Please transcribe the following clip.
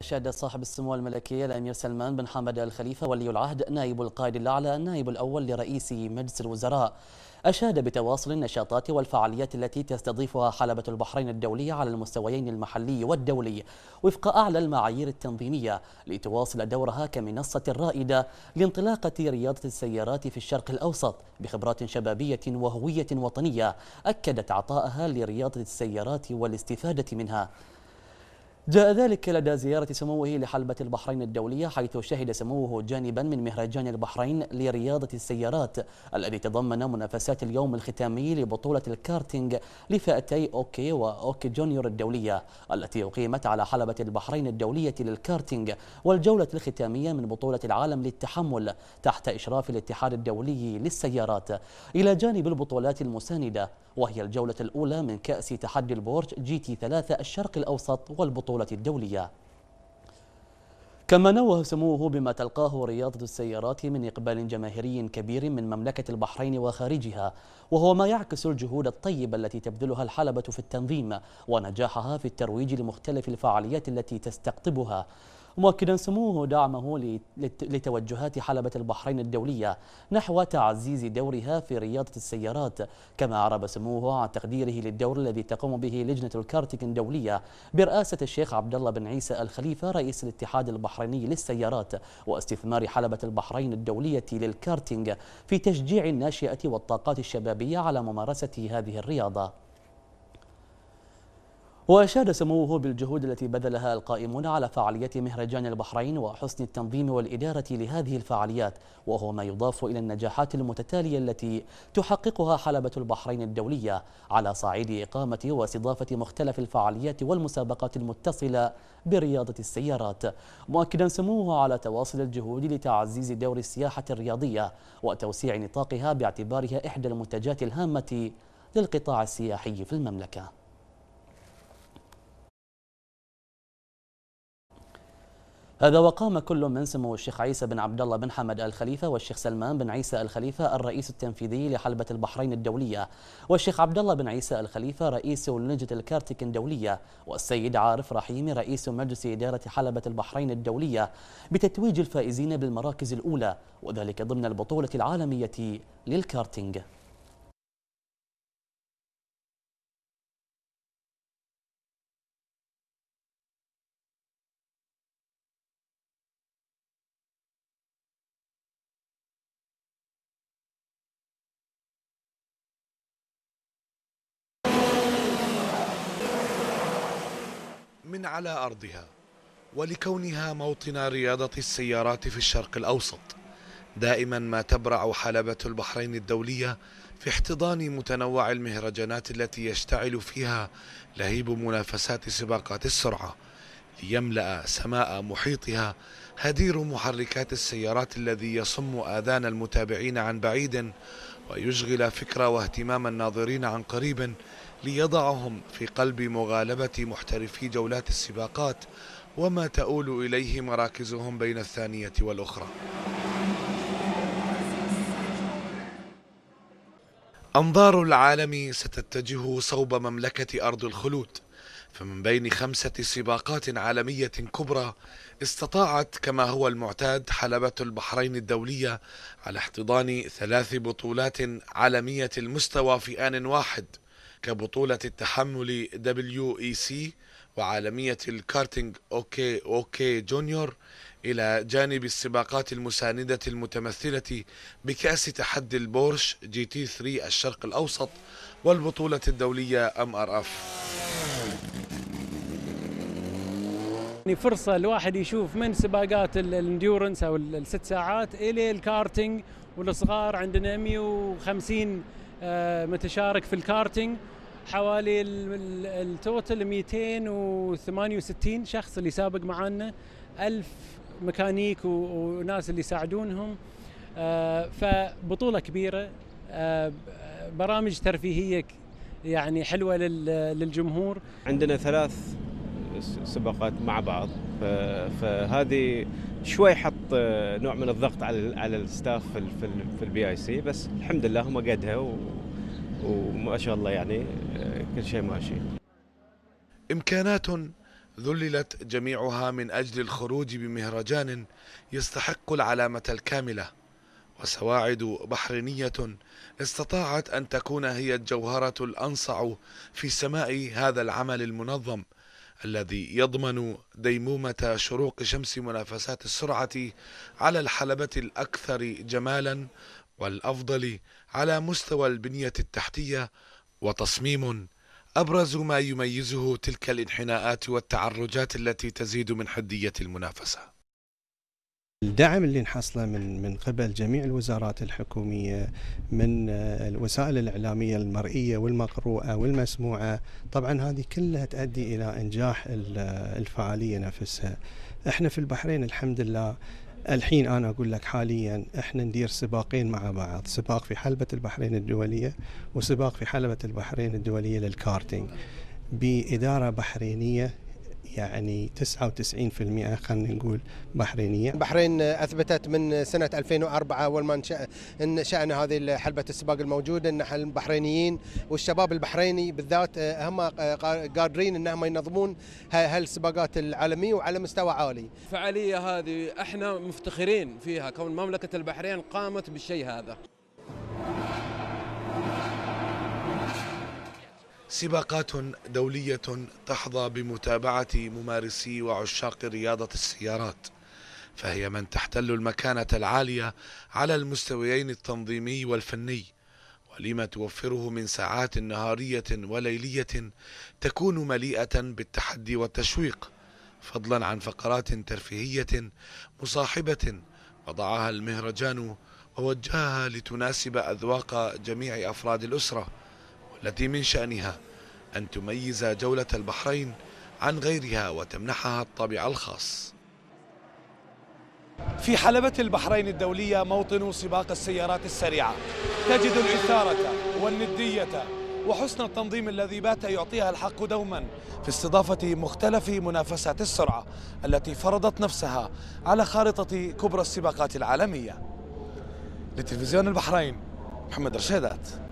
أشاد صاحب السمو الملكية الأمير سلمان بن حمد الخليفة ولي العهد نائب القائد الأعلى النائب الأول لرئيس مجلس الوزراء أشاد بتواصل النشاطات والفعاليات التي تستضيفها حلبة البحرين الدولية على المستويين المحلي والدولي وفق أعلى المعايير التنظيمية لتواصل دورها كمنصة رائدة لانطلاقة رياضة السيارات في الشرق الأوسط بخبرات شبابية وهوية وطنية أكدت عطائها لرياضة السيارات والاستفادة منها جاء ذلك لدى زيارة سموه لحلبة البحرين الدولية حيث شهد سموه جانبا من مهرجان البحرين لرياضة السيارات الذي تضمن منافسات اليوم الختامي لبطولة الكارتينج لفئتي أوكي وأوكي جونيور الدولية التي أقيمت على حلبة البحرين الدولية للكارتينج والجولة الختامية من بطولة العالم للتحمل تحت إشراف الاتحاد الدولي للسيارات إلى جانب البطولات المساندة وهي الجولة الأولى من كأس تحدي البورج جي تي ثلاثة الشرق الأوسط والبطولة البطولة الدولية كما نوه سموه بما تلقاه رياضة السيارات من إقبال جماهيري كبير من مملكة البحرين وخارجها وهو ما يعكس الجهود الطيبة التي تبذلها الحلبة في التنظيم ونجاحها في الترويج لمختلف الفعاليات التي تستقطبها مؤكدا سموه دعمه لتوجهات حلبة البحرين الدولية نحو تعزيز دورها في رياضة السيارات كما أعرب سموه عن تقديره للدور الذي تقوم به لجنة الكارتك الدولية برئاسة الشيخ عبد الله بن عيسى الخليفة رئيس الاتحاد البحريني للسيارات واستثمار حلبة البحرين الدولية للكارتينج في تشجيع الناشئة والطاقات الشبابية على ممارسة هذه الرياضة وأشاد سموه بالجهود التي بذلها القائمون على فعالية مهرجان البحرين وحسن التنظيم والإدارة لهذه الفعاليات وهو ما يضاف إلى النجاحات المتتالية التي تحققها حلبة البحرين الدولية على صعيد إقامة واستضافة مختلف الفعاليات والمسابقات المتصلة برياضة السيارات مؤكدا سموه على تواصل الجهود لتعزيز دور السياحة الرياضية وتوسيع نطاقها باعتبارها إحدى المنتجات الهامة للقطاع السياحي في المملكة هذا وقام كل من سمو الشيخ عيسى بن عبد الله بن حمد الخليفة والشيخ سلمان بن عيسى الخليفة الرئيس التنفيذي لحلبة البحرين الدولية والشيخ عبد الله بن عيسى الخليفة رئيس لجنة الكارتك الدولية والسيد عارف رحيمي رئيس مجلس إدارة حلبة البحرين الدولية بتتويج الفائزين بالمراكز الأولى وذلك ضمن البطولة العالمية للكارتينج على أرضها ولكونها موطن رياضة السيارات في الشرق الأوسط دائما ما تبرع حلبة البحرين الدولية في احتضان متنوع المهرجانات التي يشتعل فيها لهيب منافسات سباقات السرعة ليملأ سماء محيطها هدير محركات السيارات الذي يصم آذان المتابعين عن بعيد ويشغل فكر واهتمام الناظرين عن قريب ليضعهم في قلب مغالبة محترفي جولات السباقات وما تؤول إليه مراكزهم بين الثانية والأخرى أنظار العالم ستتجه صوب مملكة أرض الخلود فمن بين خمسة سباقات عالمية كبرى استطاعت كما هو المعتاد حلبة البحرين الدولية على احتضان ثلاث بطولات عالمية المستوى في آن واحد كبطولة التحمل دبليو اي سي وعالمية الكارتينج اوكي اوكي جونيور إلى جانب السباقات المساندة المتمثلة بكأس تحدي البورش جي تي 3 الشرق الأوسط والبطولة الدولية ام ار اف يعني فرصة الواحد يشوف من سباقات الانديورنس او الست ساعات الى الكارتينج والصغار عندنا 150 آه، متشارك في الكارتينج حوالي التوتل 268 شخص اللي سابق معانا 1000 ميكانيك وناس اللي يساعدونهم آه، فبطوله كبيره آه، برامج ترفيهيه يعني حلوه للجمهور عندنا ثلاث سباقات مع بعض فهذه شوي حط آه، نوع من الضغط على على الستاف في في البي اي سي بس الحمد لله هم قدها وما شاء الله يعني آه، كل شيء ماشي امكانات ذللت جميعها من اجل الخروج بمهرجان يستحق العلامه الكامله وسواعد بحرينيه استطاعت ان تكون هي الجوهره الانصع في سماء هذا العمل المنظم الذي يضمن ديمومة شروق شمس منافسات السرعة على الحلبة الأكثر جمالا والأفضل على مستوى البنية التحتية وتصميم أبرز ما يميزه تلك الانحناءات والتعرجات التي تزيد من حدية المنافسة الدعم اللي نحصله من من قبل جميع الوزارات الحكوميه من آه، الوسائل الاعلاميه المرئيه والمقروءه والمسموعه طبعا هذه كلها تؤدي الى انجاح آه، الفعاليه نفسها احنا في البحرين الحمد لله الحين انا اقول لك حاليا احنا ندير سباقين مع بعض، سباق في حلبة البحرين الدولية وسباق في حلبة البحرين الدولية للكارتينج بإدارة بحرينية يعني 99% خلينا نقول بحرينيه. البحرين اثبتت من سنه 2004 اول ما انشانا هذه حلبه السباق الموجوده ان البحرينيين والشباب البحريني بالذات هم قادرين انهم ينظمون هالسباقات العالميه وعلى مستوى عالي. الفعاليه هذه احنا مفتخرين فيها كون مملكه البحرين قامت بالشيء هذا. سباقات دولية تحظى بمتابعة ممارسي وعشاق رياضة السيارات فهي من تحتل المكانة العالية على المستويين التنظيمي والفني ولما توفره من ساعات نهارية وليلية تكون مليئة بالتحدي والتشويق فضلا عن فقرات ترفيهية مصاحبة وضعها المهرجان ووجهها لتناسب أذواق جميع أفراد الأسرة التي من شأنها أن تميز جولة البحرين عن غيرها وتمنحها الطابع الخاص في حلبة البحرين الدولية موطن سباق السيارات السريعة تجد الإثارة والندية وحسن التنظيم الذي بات يعطيها الحق دوما في استضافة مختلف منافسات السرعة التي فرضت نفسها على خارطة كبرى السباقات العالمية لتلفزيون البحرين محمد رشيدات